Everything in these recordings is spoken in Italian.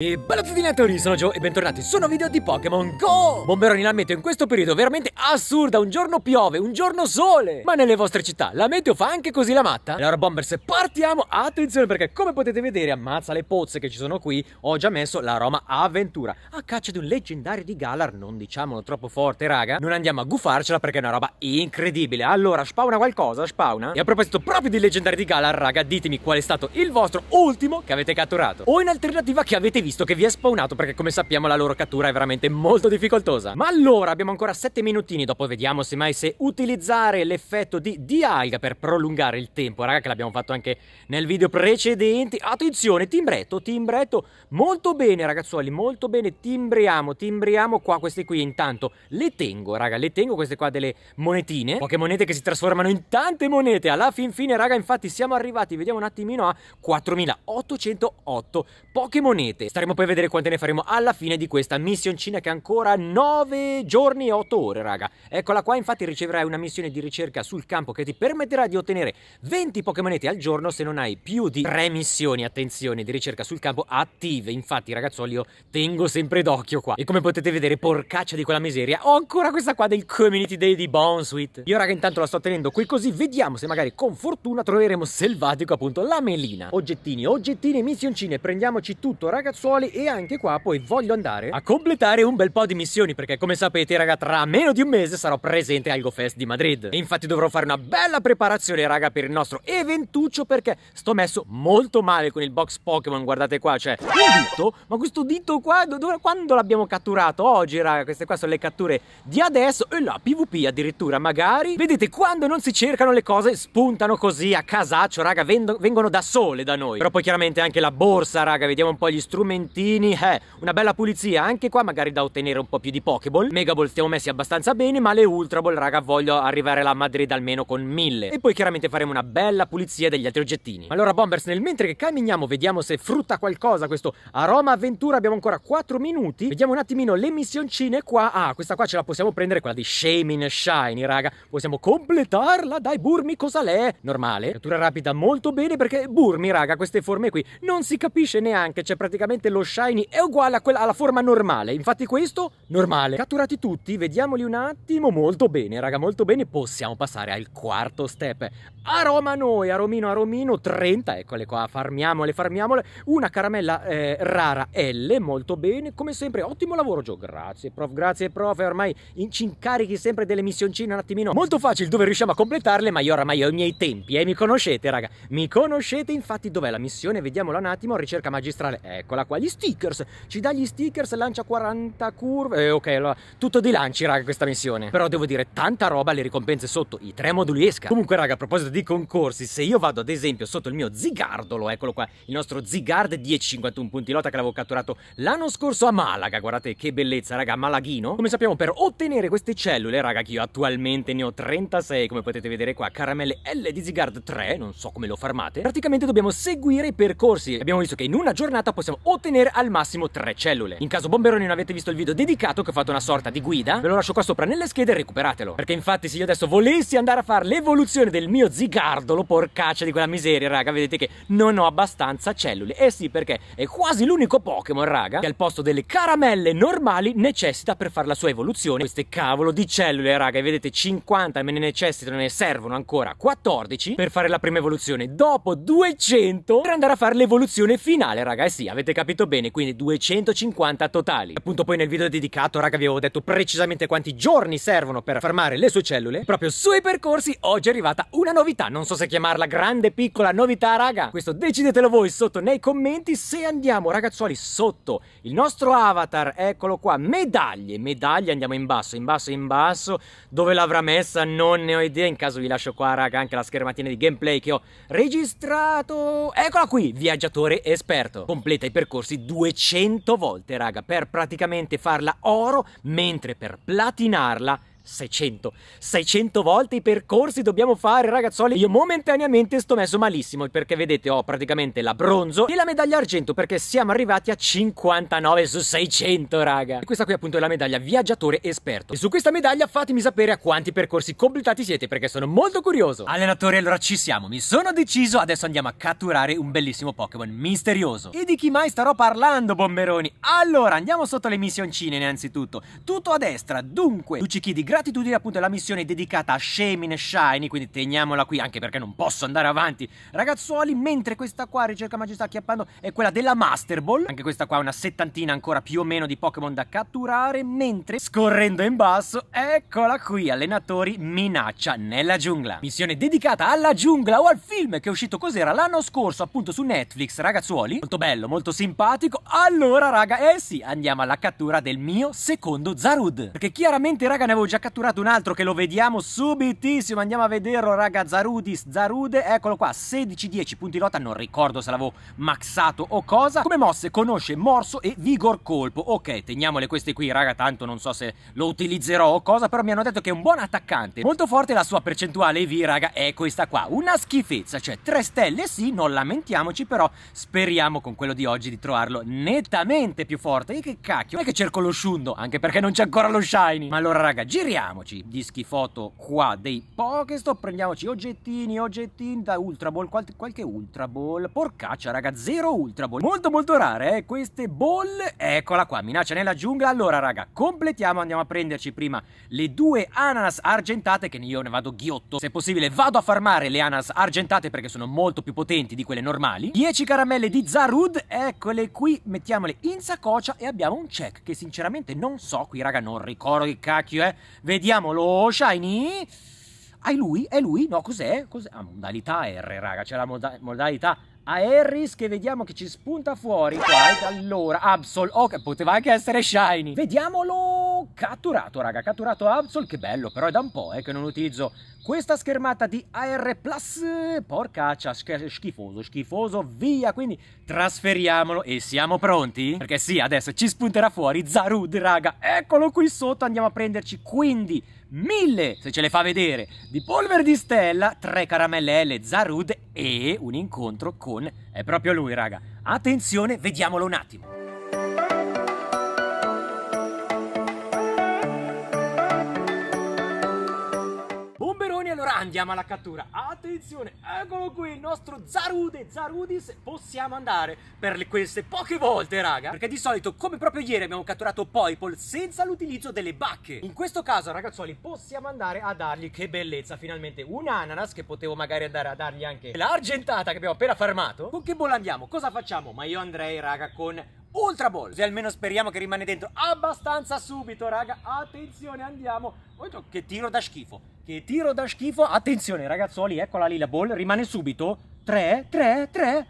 E bella a tutti allenatori, sono Joe e bentornati su un video di Pokémon GO! Bomberoni, la meteo in questo periodo veramente assurda, un giorno piove, un giorno sole! Ma nelle vostre città la meteo fa anche così la matta? E Allora Bombers, partiamo! Attenzione perché come potete vedere, ammazza le pozze che ci sono qui, ho già messo la Roma Avventura. A caccia di un leggendario di Galar, non diciamolo troppo forte raga, non andiamo a gufarcela perché è una roba incredibile. Allora, spawna qualcosa, spawna. E a proposito proprio di leggendario di Galar, raga, ditemi qual è stato il vostro ultimo che avete catturato. O in alternativa che avete visto visto che vi è spawnato perché come sappiamo la loro cattura è veramente molto difficoltosa. Ma allora abbiamo ancora 7 minutini, dopo vediamo semmai se utilizzare l'effetto di dialga per prolungare il tempo, raga che l'abbiamo fatto anche nel video precedente. Attenzione, timbretto, timbretto, molto bene ragazzuoli, molto bene, timbriamo, timbriamo qua queste qui intanto. Le tengo raga, le tengo queste qua delle monetine, poche monete che si trasformano in tante monete, alla fin fine raga infatti siamo arrivati, vediamo un attimino a 4808 poche monete. Staremo poi a vedere quante ne faremo alla fine di questa missioncina che ancora 9 giorni e 8 ore, raga. Eccola qua, infatti riceverai una missione di ricerca sul campo che ti permetterà di ottenere 20 Pokémoneti al giorno se non hai più di 3 missioni, attenzione, di ricerca sul campo attive. Infatti, ragazzuoli, io tengo sempre d'occhio qua. E come potete vedere, porcaccia di quella miseria, ho ancora questa qua del Community Day di Bonsuit. Io, raga, intanto la sto tenendo qui così, vediamo se magari con fortuna troveremo selvatico appunto la melina. Oggettini, oggettini, missioncine, prendiamoci tutto, ragazzuoli lenzuoli e anche qua poi voglio andare a completare un bel po' di missioni perché come sapete raga tra meno di un mese sarò presente al GoFest di Madrid e infatti dovrò fare una bella preparazione raga per il nostro eventuccio perché sto messo molto male con il box Pokémon guardate qua c'è cioè, un dito ma questo dito qua dove, quando l'abbiamo catturato? Oggi raga queste qua sono le catture di adesso e la PvP addirittura magari vedete quando non si cercano le cose spuntano così a casaccio raga vengono da sole da noi però poi chiaramente anche la borsa raga vediamo un po' gli strumenti momentini, eh, una bella pulizia, anche qua magari da ottenere un po' più di Pokéball. Megaball stiamo messi abbastanza bene, ma le Ultra Ball, raga, voglio arrivare alla Madrid almeno con 1000. E poi chiaramente faremo una bella pulizia degli altri oggettini. Allora, Bombers, nel mentre che camminiamo, vediamo se frutta qualcosa questo Aroma Avventura, abbiamo ancora 4 minuti. Vediamo un attimino le missioncine qua. Ah, questa qua ce la possiamo prendere, quella di Shamin Shiny, raga. Possiamo completarla, dai, Burmi, cosa l'è? Normale. Cattura rapida molto bene perché Burmi, raga, queste forme qui non si capisce neanche, C'è praticamente Vedete lo shiny è uguale a quella, alla forma normale, infatti questo normale. Catturati tutti, vediamoli un attimo, molto bene raga, molto bene, possiamo passare al quarto step. a roma noi, aromino, aromino, 30, eccole qua, farmiamole, farmiamole. Una caramella eh, rara L, molto bene, come sempre, ottimo lavoro Gio, grazie prof, grazie prof, e ormai in, ci incarichi sempre delle missioncine un attimino. Molto facile dove riusciamo a completarle, ma io oramai ho i miei tempi, eh, mi conoscete raga, mi conoscete, infatti dov'è la missione? Vediamola un attimo, ricerca magistrale, eccola qua, gli stickers, ci dà gli stickers, lancia 40 curve, eh, ok, allora, tutto di lanci raga questa missione, però devo dire tanta roba, le ricompense sotto i tre moduli esca, comunque raga a proposito di concorsi, se io vado ad esempio sotto il mio Zigardolo, eccolo qua, il nostro Zigard 1051 punti lotta che l'avevo catturato l'anno scorso a Malaga, guardate che bellezza raga, Malaghino, come sappiamo per ottenere queste cellule raga che io attualmente ne ho 36 come potete vedere qua, caramelle L di Zigard 3, non so come lo farmate, praticamente dobbiamo seguire i percorsi, abbiamo visto che in una giornata possiamo ottenere ottenere al massimo 3 cellule. In caso bomberoni non avete visto il video dedicato che ho fatto una sorta di guida, ve lo lascio qua sopra nelle schede e recuperatelo. Perché infatti se io adesso volessi andare a fare l'evoluzione del mio zigardolo, porcaccia di quella miseria, raga, vedete che non ho abbastanza cellule. Eh sì, perché è quasi l'unico Pokémon, raga, che al posto delle caramelle normali necessita per fare la sua evoluzione queste cavolo di cellule, raga, e vedete 50 me ne necessitano, ne servono ancora 14 per fare la prima evoluzione, dopo 200 per andare a fare l'evoluzione finale, raga, e eh sì, avete capito? capito bene, quindi 250 totali. Appunto poi nel video dedicato, raga, vi avevo detto precisamente quanti giorni servono per fermare le sue cellule. Proprio sui percorsi oggi è arrivata una novità, non so se chiamarla grande, piccola novità, raga. Questo decidetelo voi sotto nei commenti se andiamo, ragazzuoli, sotto il nostro avatar, eccolo qua, medaglie, medaglie, andiamo in basso, in basso, in basso. Dove l'avrà messa non ne ho idea, in caso vi lascio qua, raga, anche la schermatina di gameplay che ho registrato. Eccola qui, viaggiatore esperto. Completa i percorsi percorsi 200 volte, raga, per praticamente farla oro, mentre per platinarla 600. 600 volte i percorsi dobbiamo fare, ragazzoli. Io momentaneamente sto messo malissimo perché vedete ho praticamente la bronzo e la medaglia argento perché siamo arrivati a 59 su 600, raga. E questa qui appunto è la medaglia viaggiatore esperto. E su questa medaglia fatemi sapere a quanti percorsi completati siete perché sono molto curioso. Allenatore, allora ci siamo. Mi sono deciso, adesso andiamo a catturare un bellissimo Pokémon misterioso. E di chi mai starò parlando, bomberoni? Allora, andiamo sotto le missioncine innanzitutto. Tutto a destra, dunque, Luccichi di grande Gratitudine appunto è la missione dedicata a Shamin e Shiny, quindi teniamola qui anche perché non posso andare avanti, ragazzuoli, mentre questa qua, ricerca ma sta acchiappando, è quella della Master Ball, anche questa qua è una settantina ancora più o meno di Pokémon da catturare, mentre scorrendo in basso, eccola qui, allenatori minaccia nella giungla. Missione dedicata alla giungla o al film che è uscito cos'era l'anno scorso appunto su Netflix, ragazzuoli, molto bello, molto simpatico, allora raga, eh sì, andiamo alla cattura del mio secondo Zarud, perché chiaramente raga ne avevo già catturato catturato un altro che lo vediamo subitissimo. Andiamo a vederlo, raga. Zarudis, Zarude, eccolo qua. 16-10 punti lotta. Non ricordo se l'avevo maxato o cosa. Come mosse conosce morso e vigor colpo. Ok, teniamole queste qui, raga. Tanto non so se lo utilizzerò o cosa. Però mi hanno detto che è un buon attaccante. Molto forte la sua percentuale EV, raga. È questa qua. Una schifezza. Cioè, 3 stelle sì, non lamentiamoci. Però speriamo con quello di oggi di trovarlo nettamente più forte. E che cacchio. Non è che cerco lo Shundo, anche perché non c'è ancora lo Shiny. Ma allora, raga, giriamo sbrigiamoci dischi foto qua dei Pokestop, prendiamoci oggettini, oggettini da Ultra Ball, qual qualche Ultra Ball, porcaccia raga, zero Ultra Ball, molto molto rare eh, queste ball, eccola qua, minaccia nella giungla, allora raga, completiamo, andiamo a prenderci prima le due ananas argentate che io ne vado ghiotto, se possibile vado a farmare le ananas argentate perché sono molto più potenti di quelle normali, 10 caramelle di Zarud, eccole qui, mettiamole in saccoccia e abbiamo un check che sinceramente non so qui raga, non ricordo che cacchio è, eh? Vediamo lo Shiny. Ah, è lui? È lui? No, cos'è? Cos'è? Ah, modalità R, raga. C'è la moda modalità a Harris che vediamo che ci spunta fuori qua. Allora, Absol. Ok, poteva anche essere Shiny. Vediamolo catturato, raga, catturato Absol, che bello, però è da un po' eh, che non utilizzo questa schermata di AR Plus, porcaccia, schifoso, schifoso, via, quindi trasferiamolo e siamo pronti? Perché sì, adesso ci spunterà fuori Zarud, raga, eccolo qui sotto, andiamo a prenderci quindi Mille, se ce le fa vedere, di polvere di stella, 3 caramelle L, Zarud e un incontro con, è proprio lui, raga, attenzione, vediamolo un attimo. Ora andiamo alla cattura. Attenzione, eccolo qui il nostro Zarude, Zarudis. Possiamo andare per queste poche volte, raga. Perché di solito, come proprio ieri, abbiamo catturato Poipol senza l'utilizzo delle bacche. In questo caso, ragazzuoli, possiamo andare a dargli, che bellezza, finalmente un ananas che potevo magari andare a dargli anche l'argentata che abbiamo appena farmato. Con che bolla andiamo? Cosa facciamo? Ma io andrei, raga, con Ultra Ball. Se almeno speriamo che rimane dentro abbastanza subito, raga. Attenzione, andiamo. Oh, ecco, che tiro da schifo. Che tiro da schifo. Attenzione, ragazzuoli, eccola lì la ball. Rimane subito. 3, 3, 3.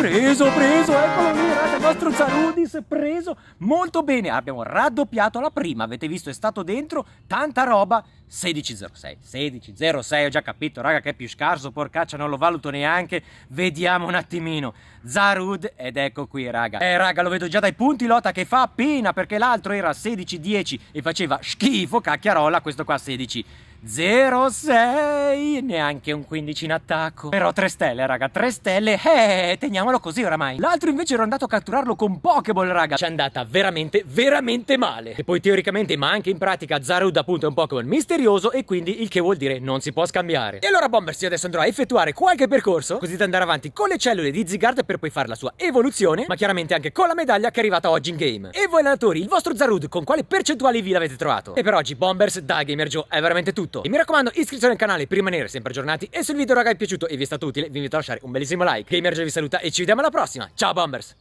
Preso, preso, eccolo lì, raga, il nostro Zarudis, preso, molto bene, abbiamo raddoppiato la prima, avete visto, è stato dentro, tanta roba, 16.06, 16.06, ho già capito, raga, che è più scarso, porcaccia, non lo valuto neanche, vediamo un attimino, Zarud, ed ecco qui, raga, eh, raga, lo vedo già dai punti, lota, che fa appena, perché l'altro era 16.10 e faceva schifo, cacchiarola, questo qua 16 06 neanche un 15 in attacco. Però 3 stelle, raga, 3 stelle, eh, teniamolo così oramai. L'altro invece ero andato a catturarlo con Pokéball, raga. Ci è andata veramente, veramente male. E poi teoricamente, ma anche in pratica, Zarud appunto è un Pokémon misterioso e quindi il che vuol dire non si può scambiare. E allora Bombers io adesso andrò a effettuare qualche percorso, così da andare avanti con le cellule di Zigard per poi fare la sua evoluzione, ma chiaramente anche con la medaglia che è arrivata oggi in game. E voi allenatori, il vostro Zarud con quale percentuale vi l'avete trovato? E per oggi Bombers da Gamer Joe è veramente tutto tutto. E mi raccomando, iscrizione al canale per rimanere sempre aggiornati. E se il video ragazzi, è piaciuto e vi è stato utile, vi invito a lasciare un bellissimo like. Gamerge vi saluta e ci vediamo alla prossima. Ciao Bombers!